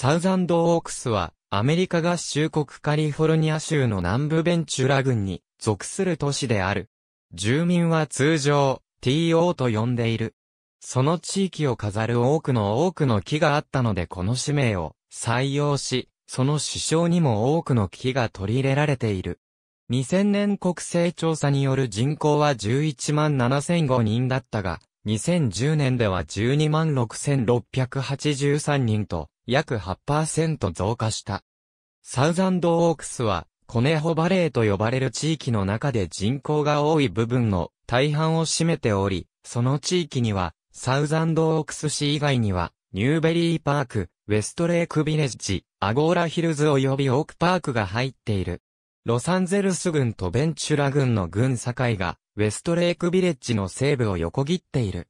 サウザンドオークスは、アメリカ合衆国カリフォルニア州の南部ベンチュラ郡に属する都市である。住民は通常、TO と呼んでいる。その地域を飾る多くの多くの木があったのでこの使命を採用し、その首相にも多くの木が取り入れられている。2000年国勢調査による人口は11万7005人だったが、2010年では12万6683人と約8%増加した。サウザンドオークスは、コネホバレーと呼ばれる地域の中で人口が多い部分の大半を占めており、その地域には、サウザンドオークス市以外には、ニューベリーパーク、ウェストレイクビレッジ、アゴーラヒルズ及びオークパークが入っている。ロサンゼルス郡とベンチュラ郡の郡境が、ウェストレイクビレッジの西部を横切っている。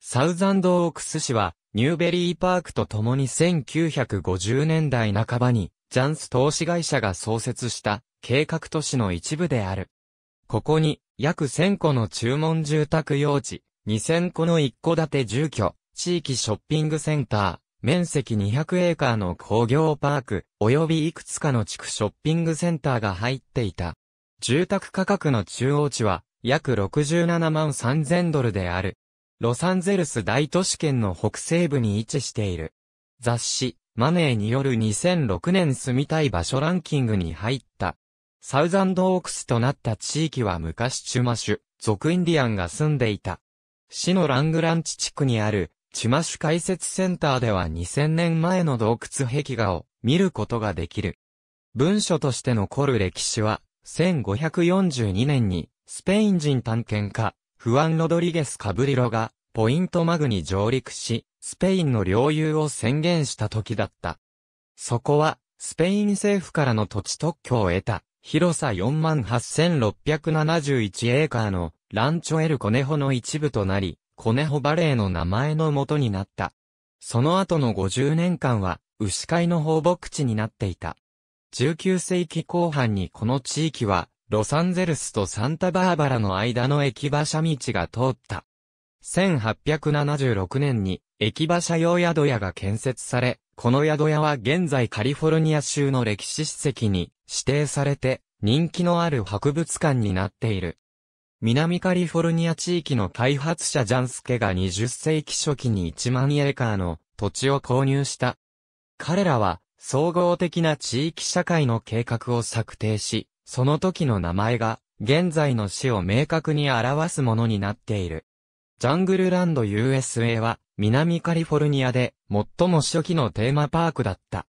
サウザンドオークス市は、ニューベリーパークと共に1950年代半ばに、ジャンス投資会社が創設した計画都市の一部である。ここに、約1000個の注文住宅用地、2000個の一戸建て住居、地域ショッピングセンター、面積200エーカーの工業パーク、及びいくつかの地区ショッピングセンターが入っていた。住宅価格の中央値は、約67万3000ドルである。ロサンゼルス大都市圏の北西部に位置している。雑誌、マネーによる2006年住みたい場所ランキングに入った。サウザンドオークスとなった地域は昔チュマシュ、族インディアンが住んでいた。市のラングランチ地区にある、チュマシュ解説センターでは2000年前の洞窟壁画を見ることができる。文書として残る歴史は、1542年に、スペイン人探検家、フアン・ロドリゲス・カブリロが、ポイントマグに上陸し、スペインの領有を宣言した時だった。そこは、スペイン政府からの土地特許を得た、広さ48,671エーカーの、ランチョエル・コネホの一部となり、コネホバレーの名前の元になった。その後の50年間は、牛飼いの放牧地になっていた。19世紀後半にこの地域は、ロサンゼルスとサンタバーバラの間の駅馬車道が通った。1876年に駅馬車用宿屋が建設され、この宿屋は現在カリフォルニア州の歴史史跡に指定されて人気のある博物館になっている。南カリフォルニア地域の開発者ジャンスケが20世紀初期に1万エーカーの土地を購入した。彼らは総合的な地域社会の計画を策定し、その時の名前が、現在の死を明確に表すものになっている。ジャングルランド USA は、南カリフォルニアで、最も初期のテーマパークだった。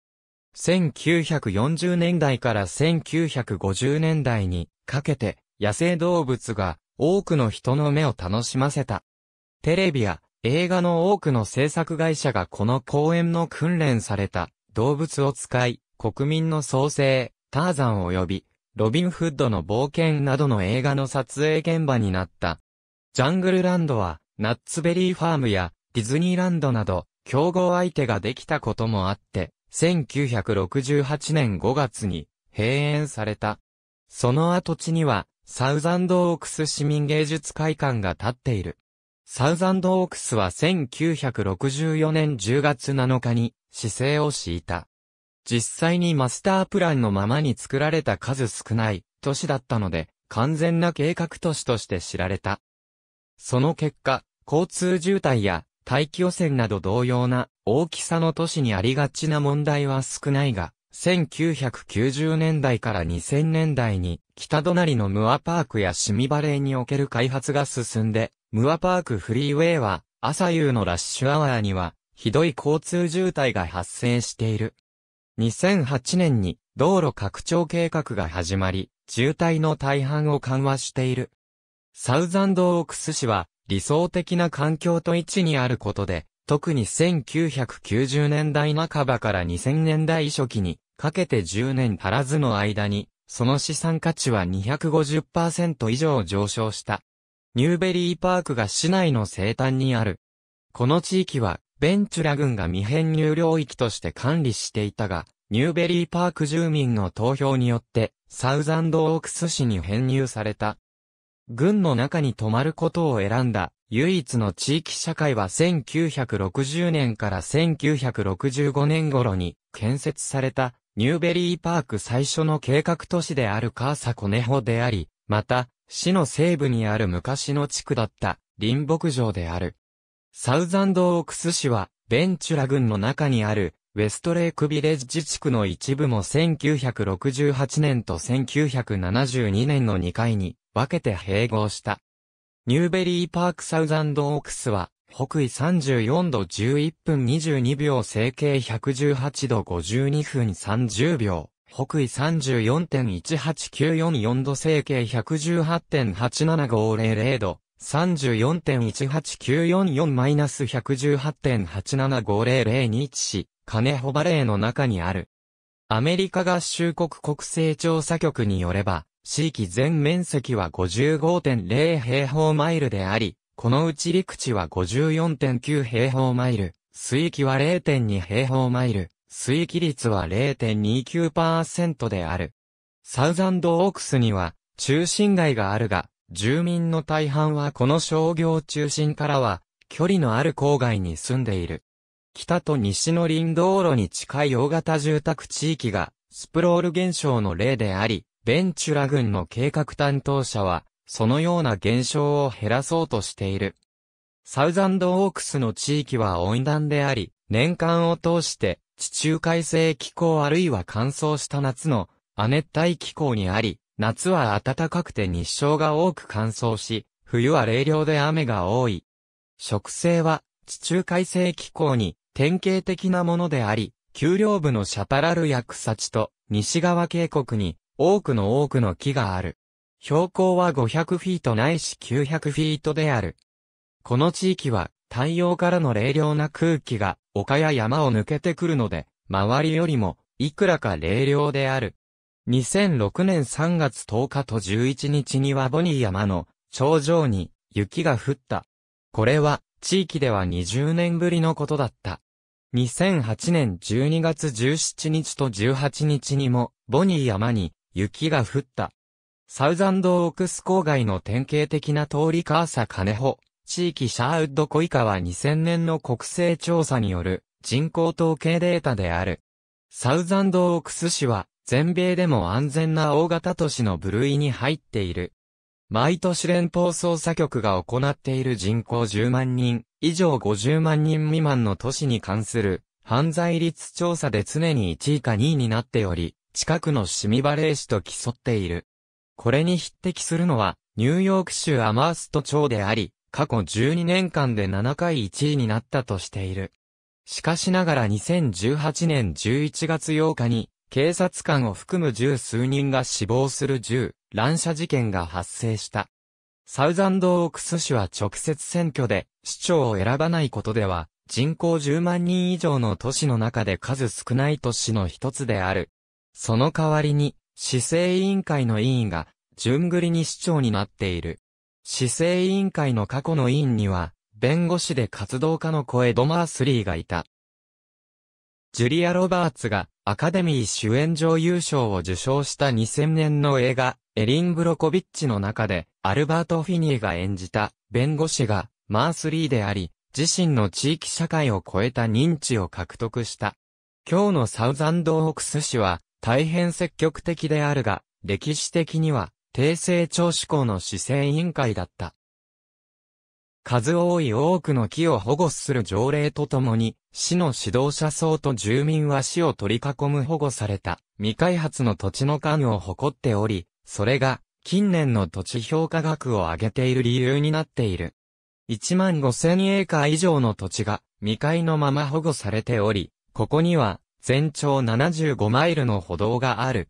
1940年代から1950年代にかけて野生動物が多くの人の目を楽しませた。テレビや映画の多くの制作会社がこの公園の訓練された動物を使い国民の創生、ターザン及びロビンフッドの冒険などの映画の撮影現場になった。ジャングルランドは、ナッツベリーファームやディズニーランドなど、競合相手ができたこともあって、1968年5月に閉園された。その跡地には、サウザンドオークス市民芸術会館が建っている。サウザンドオークスは1964年10月7日に姿勢を敷いた。実際にマスタープランのままに作られた数少ない都市だったので、完全な計画都市として知られた。その結果、交通渋滞や大気汚染など同様な大きさの都市にありがちな問題は少ないが、1990年代から2000年代に北隣のムアパークやシミバレーにおける開発が進んで、ムアパークフリーウェイは朝夕のラッシュアワーにはひどい交通渋滞が発生している。2008年に道路拡張計画が始まり、渋滞の大半を緩和している。サウザンドオークス市は理想的な環境と位置にあることで、特に1990年代半ばから2000年代初期にかけて10年足らずの間に、その資産価値は250%以上上昇した。ニューベリーパークが市内の西端にある。この地域はベンチュラ軍が未編入領域として管理していたが、ニューベリーパーク住民の投票によって、サウザンドオークス市に編入された。軍の中に泊まることを選んだ、唯一の地域社会は1960年から1965年頃に建設された、ニューベリーパーク最初の計画都市であるカーサコネホであり、また、市の西部にある昔の地区だった、林牧場である。サウザンドオークス市は、ベンチュラ郡の中にある、ウェストレイクビレッジ地区の一部も1968年と1972年の2回に分けて併合した。ニューベリーパークサウザンドオークスは、北緯34度11分22秒整形118度52分30秒。北緯34.18944度整形118.87500度、34.18944-118.87500に位置し、カネホバレーの中にある。アメリカ合衆国国勢調査局によれば、地域全面積は55.0平方マイルであり、このうち陸地は54.9平方マイル、水域は0.2平方マイル、水域率は0.29%である。サウザンドオークスには中心街があるが、住民の大半はこの商業中心からは、距離のある郊外に住んでいる。北と西の林道路に近い大型住宅地域が、スプロール現象の例であり、ベンチュラ軍の計画担当者は、そのような現象を減らそうとしている。サウザンドオークスの地域は温暖であり、年間を通して地中海性気候あるいは乾燥した夏の亜熱帯気候にあり、夏は暖かくて日照が多く乾燥し、冬は冷涼で雨が多い。植生は地中海性気候に典型的なものであり、丘陵部のシャパラルや草地と西側渓谷に多くの多くの木がある。標高は500フィートないし900フィートである。この地域は太陽からの冷涼な空気が丘や山を抜けてくるので、周りよりもいくらか冷涼である。2006年3月10日と11日にはボニー山の頂上に雪が降った。これは地域では20年ぶりのことだった。2008年12月17日と18日にもボニー山に雪が降った。サウザンドオークス郊外の典型的な通りカーサカネホ、地域シャーウッドコイカは2000年の国勢調査による人口統計データである。サウザンドオークス市は全米でも安全な大型都市の部類に入っている。毎年連邦捜査局が行っている人口10万人以上50万人未満の都市に関する犯罪率調査で常に1位か2位になっており、近くのシミバレー市と競っている。これに匹敵するのはニューヨーク州アマースト町であり、過去12年間で7回1位になったとしている。しかしながら2018年11月8日に警察官を含む十数人が死亡する銃乱射事件が発生した。サウザンドオークス市は直接選挙で市長を選ばないことでは人口10万人以上の都市の中で数少ない都市の一つである。その代わりに市政委員会の委員が順繰りに市長になっている。市政委員会の過去の委員には弁護士で活動家の声ド・マースリーがいた。ジュリア・ロバーツがアカデミー主演女優賞を受賞した2000年の映画、エリン・ブロコビッチの中で、アルバート・フィニーが演じた、弁護士が、マースリーであり、自身の地域社会を超えた認知を獲得した。今日のサウザンド・オークス氏は、大変積極的であるが、歴史的には、低成長志向の市政委員会だった。数多い多くの木を保護する条例とともに、市の指導者層と住民は市を取り囲む保護された未開発の土地の間を誇っており、それが近年の土地評価額を上げている理由になっている。1万5千エーカー以上の土地が未開のまま保護されており、ここには全長75マイルの歩道がある。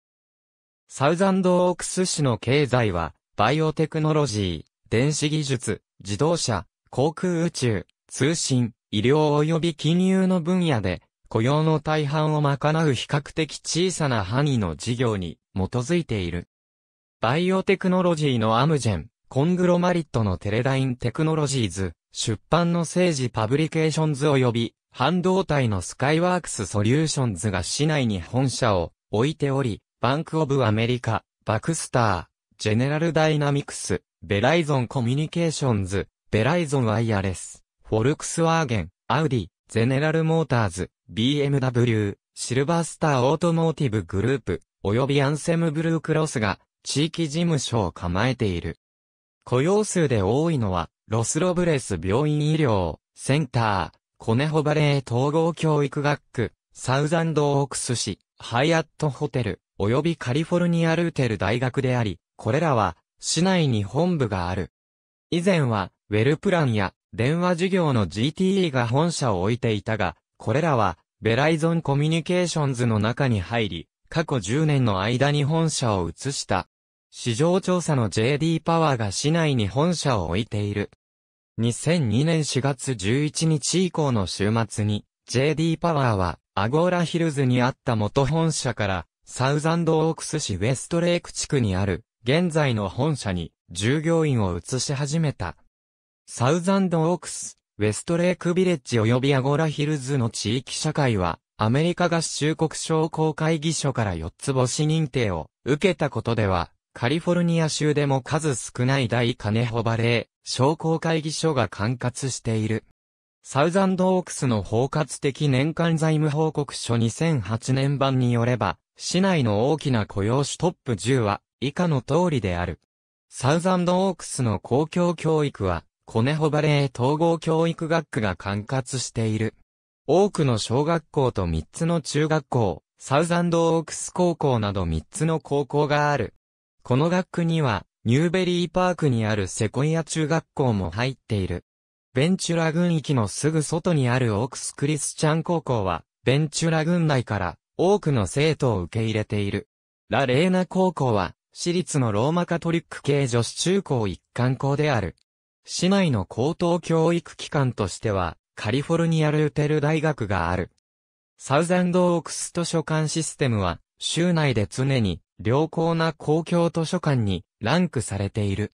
サウザンドオークス市の経済は、バイオテクノロジー、電子技術、自動車、航空宇宙、通信、医療及び金融の分野で、雇用の大半を賄う比較的小さな範囲の事業に基づいている。バイオテクノロジーのアムジェン、コングロマリットのテレダインテクノロジーズ、出版の政治パブリケーションズ及び、半導体のスカイワークスソリューションズが市内に本社を置いており、バンクオブアメリカ、バクスター、ジェネラルダイナミクス、ベライゾンコミュニケーションズ、ベライゾンワイヤレス、フォルクスワーゲン、アウディ、ゼネラルモーターズ、BMW、シルバースターオートモーティブグループ、及びアンセムブルークロスが、地域事務所を構えている。雇用数で多いのは、ロスロブレス病院医療、センター、コネホバレー統合教育学区、サウザンドオークス市、ハイアットホテル、及びカリフォルニアルーテル大学であり、これらは、市内に本部がある。以前は、ウェルプランや、電話事業の GTE が本社を置いていたが、これらは、ベライゾンコミュニケーションズの中に入り、過去10年の間に本社を移した。市場調査の JD パワーが市内に本社を置いている。2002年4月11日以降の週末に、JD パワーは、アゴーラヒルズにあった元本社から、サウザンドオークス市ウェストレイク地区にある、現在の本社に、従業員を移し始めた。サウザンドオークス、ウェストレイクビレッジ及びアゴラヒルズの地域社会は、アメリカ合衆国商工会議所から4つ星認定を受けたことでは、カリフォルニア州でも数少ない大金ホバレー商工会議所が管轄している。サウザンドオークスの包括的年間財務報告書2008年版によれば、市内の大きな雇用種トップ10は以下の通りである。サウザンドオークスの公共教育は、コネホバレー統合教育学区が管轄している。多くの小学校と3つの中学校、サウザンドオークス高校など3つの高校がある。この学区には、ニューベリーパークにあるセコイア中学校も入っている。ベンチュラ郡域のすぐ外にあるオークスクリスチャン高校は、ベンチュラ郡内から多くの生徒を受け入れている。ラ・レーナ高校は、私立のローマカトリック系女子中高一貫校である。市内の高等教育機関としては、カリフォルニアルーテル大学がある。サウザンドオークス図書館システムは、州内で常に良好な公共図書館にランクされている。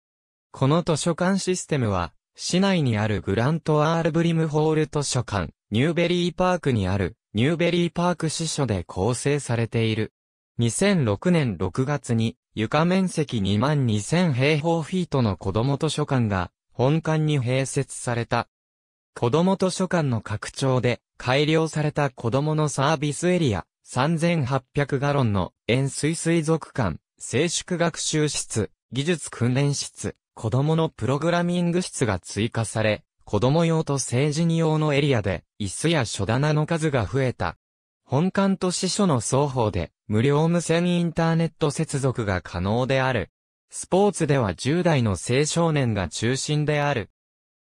この図書館システムは、市内にあるグラント・アール・ブリムホール図書館、ニューベリーパークにあるニューベリーパーク支所で構成されている。2006年6月に床面積2万2000平方フィートの子供図書館が本館に併設された。子供図書館の拡張で改良された子供のサービスエリア、3800ガロンの塩水水族館、静粛学習室、技術訓練室、子供のプログラミング室が追加され、子供用と成人用のエリアで、椅子や書棚の数が増えた。本館と司書の双方で、無料無線インターネット接続が可能である。スポーツでは10代の青少年が中心である。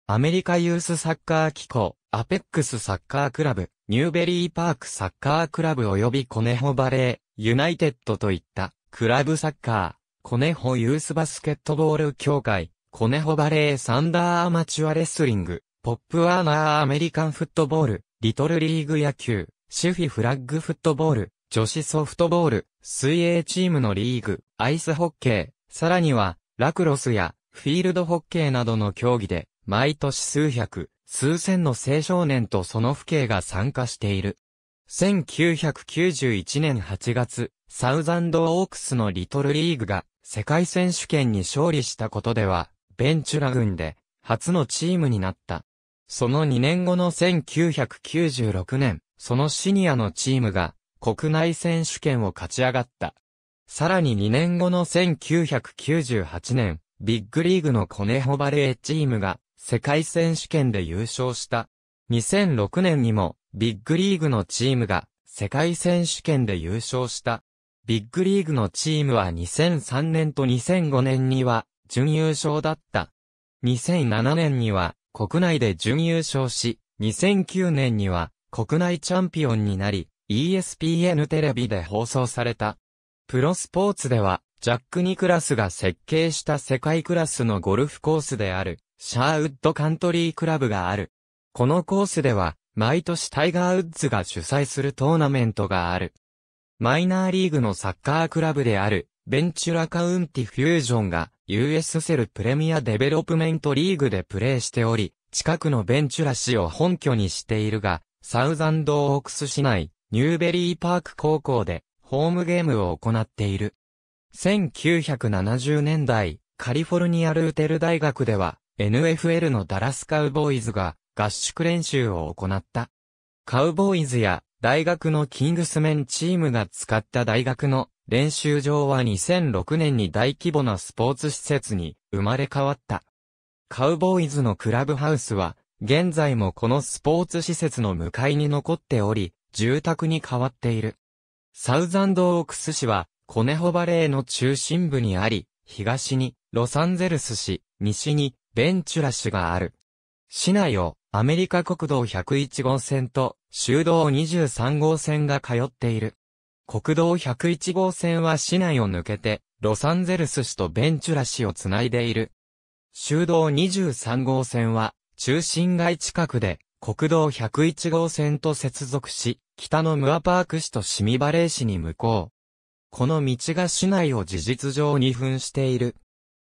アメリカユースサッカー機構、アペックスサッカークラブ、ニューベリーパークサッカークラブ及びコネホバレー、ユナイテッドといった、クラブサッカー、コネホユースバスケットボール協会、コネホバレーサンダーアマチュアレスリング、ポップワーナーアメリカンフットボール、リトルリーグ野球、シフィフラッグフットボール、女子ソフトボール、水泳チームのリーグ、アイスホッケー、さらには、ラクロスやフィールドホッケーなどの競技で、毎年数百、数千の青少年とその父兄が参加している。1991年8月、サウザンドオークスのリトルリーグが世界選手権に勝利したことでは、ベンチュラ軍で初のチームになった。その2年後の1996年、そのシニアのチームが国内選手権を勝ち上がった。さらに2年後の1998年、ビッグリーグのコネホバレーチームが世界選手権で優勝した。2006年にもビッグリーグのチームが世界選手権で優勝した。ビッグリーグのチームは2003年と2005年には準優勝だった。2007年には国内で準優勝し、2009年には国内チャンピオンになり、ESPN テレビで放送された。プロスポーツでは、ジャック・ニクラスが設計した世界クラスのゴルフコースである、シャーウッドカントリークラブがある。このコースでは、毎年タイガー・ウッズが主催するトーナメントがある。マイナーリーグのサッカークラブである、ベンチュラカウンティ・フュージョンが、US セルプレミアデベロップメントリーグでプレーしており、近くのベンチュラ市を本拠にしているが、サウザンドオークス市内、ニューベリーパーク高校でホームゲームを行っている。1970年代、カリフォルニアルーテル大学では、NFL のダラスカウボーイズが合宿練習を行った。カウボーイズや大学のキングスメンチームが使った大学の練習場は2006年に大規模なスポーツ施設に生まれ変わった。カウボーイズのクラブハウスは、現在もこのスポーツ施設の向かいに残っており、住宅に変わっている。サウザンドオークス市は、コネホバレーの中心部にあり、東にロサンゼルス市、西にベンチュラ市がある。市内をアメリカ国道101号線と州道23号線が通っている。国道101号線は市内を抜けて、ロサンゼルス市とベンチュラ市をつないでいる。州道23号線は中心街近くで国道101号線と接続し、北のムアパーク市とシミバレー市に向こう。この道が市内を事実上に分している。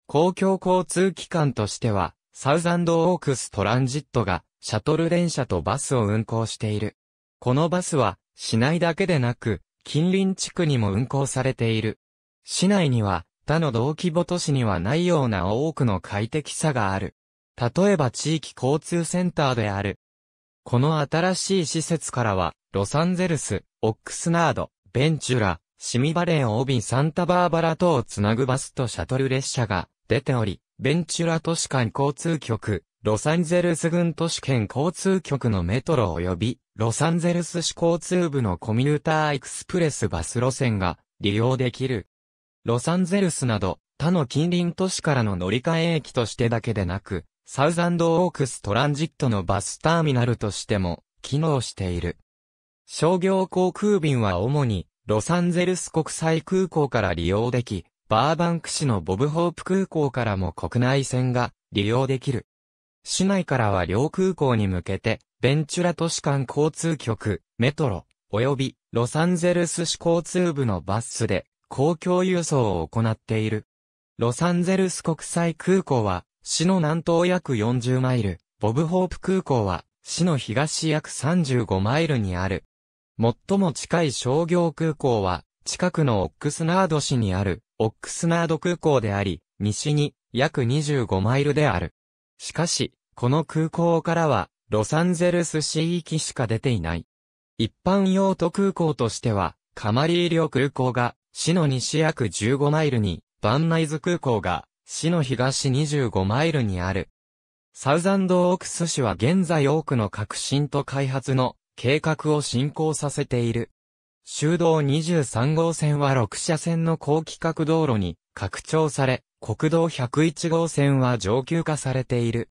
公共交通機関としては、サウザンドオークストランジットが、シャトル電車とバスを運行している。このバスは、市内だけでなく、近隣地区にも運行されている。市内には、他の同規模都市にはないような多くの快適さがある。例えば地域交通センターである、この新しい施設からは、ロサンゼルス、オックスナード、ベンチュラ、シミバレービびサンタバーバラ等をつなぐバスとシャトル列車が出ており、ベンチュラ都市間交通局、ロサンゼルス郡都市圏交通局のメトロ及び、ロサンゼルス市交通部のコミューターエクスプレスバス路線が利用できる。ロサンゼルスなど、他の近隣都市からの乗り換え駅としてだけでなく、サウザンドオークストランジットのバスターミナルとしても機能している。商業航空便は主にロサンゼルス国際空港から利用でき、バーバンク市のボブホープ空港からも国内線が利用できる。市内からは両空港に向けて、ベンチュラ都市間交通局、メトロ、及びロサンゼルス市交通部のバスで公共輸送を行っている。ロサンゼルス国際空港は市の南東約40マイル、ボブホープ空港は、市の東約35マイルにある。最も近い商業空港は、近くのオックスナード市にある、オックスナード空港であり、西に約25マイルである。しかし、この空港からは、ロサンゼルス市域しか出ていない。一般用途空港としては、カマリーリョ空港が、市の西約15マイルに、バンナイズ空港が、市の東25マイルにある。サウザンドオークス市は現在多くの革新と開発の計画を進行させている。修道23号線は6車線の高規格道路に拡張され、国道101号線は上級化されている。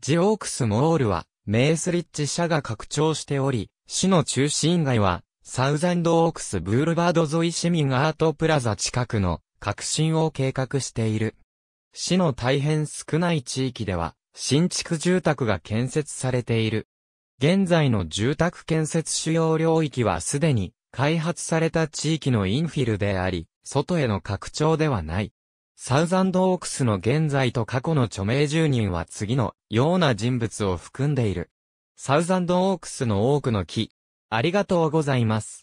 ジオークスモールは、メースリッジ社が拡張しており、市の中心街は、サウザンドオークスブールバード沿い市民アートプラザ近くの革新を計画している。市の大変少ない地域では、新築住宅が建設されている。現在の住宅建設主要領域はすでに開発された地域のインフィルであり、外への拡張ではない。サウザンドオークスの現在と過去の著名住人は次のような人物を含んでいる。サウザンドオークスの多くの木。ありがとうございます。